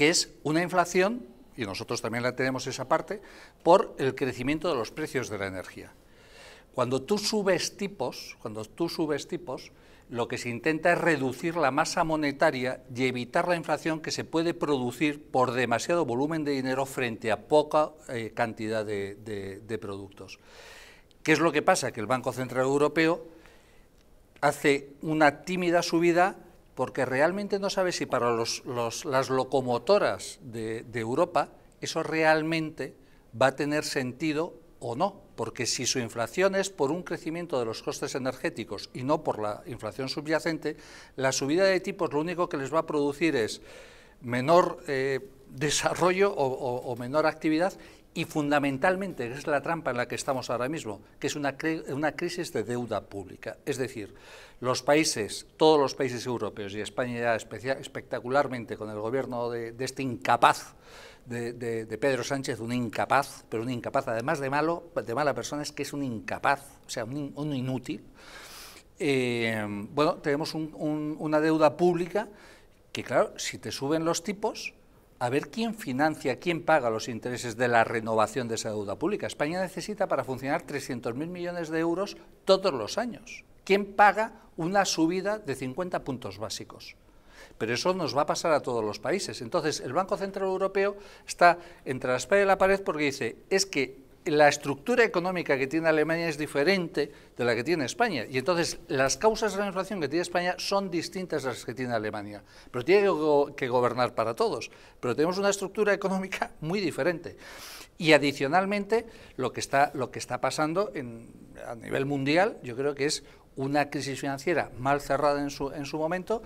que es una inflación, y nosotros también la tenemos esa parte, por el crecimiento de los precios de la energía. Cuando tú subes tipos, cuando tú subes tipos, lo que se intenta es reducir la masa monetaria y evitar la inflación que se puede producir por demasiado volumen de dinero frente a poca eh, cantidad de productos. ¿Qué es lo que pasa? Que el Banco Central Europeo hace una tímida subida porque realmente no sabe si para las locomotoras de, Europa eso realmente va a tener sentido o no, porque si su inflación es por un crecimiento de los costes energéticos y no por la inflación subyacente, la subida de tipos lo único que les va a producir es menor... Eh, desarrollo o, menor actividad y fundamentalmente, es la trampa en la que estamos ahora mismo, que es una, una, crisis de deuda pública. Es decir, los países, todos los países europeos y España ya espectacularmente con el gobierno de, este incapaz de, de, Pedro Sánchez, un incapaz, pero un incapaz además de malo, de mala persona es que es un incapaz, o sea, un, inútil. Eh, bueno, tenemos una deuda pública que claro, si te suben los tipos, a ver quién financia, quién paga los intereses de la renovación de esa deuda pública. España necesita para funcionar 300.000 millones de euros todos los años. ¿Quién paga una subida de 50 puntos básicos? Pero eso nos va a pasar a todos los países. Entonces, el Banco Central Europeo está entre la espalda y la pared porque dice, es que la estructura económica que tiene Alemania es diferente de la que tiene España. Y entonces las causas de la inflación que tiene España son distintas a las que tiene Alemania. Pero tiene que, gobernar para todos. Pero tenemos una estructura económica muy diferente. Y adicionalmente, lo que está, lo que está pasando a nivel mundial, yo creo que es una crisis financiera mal cerrada en su, en su momento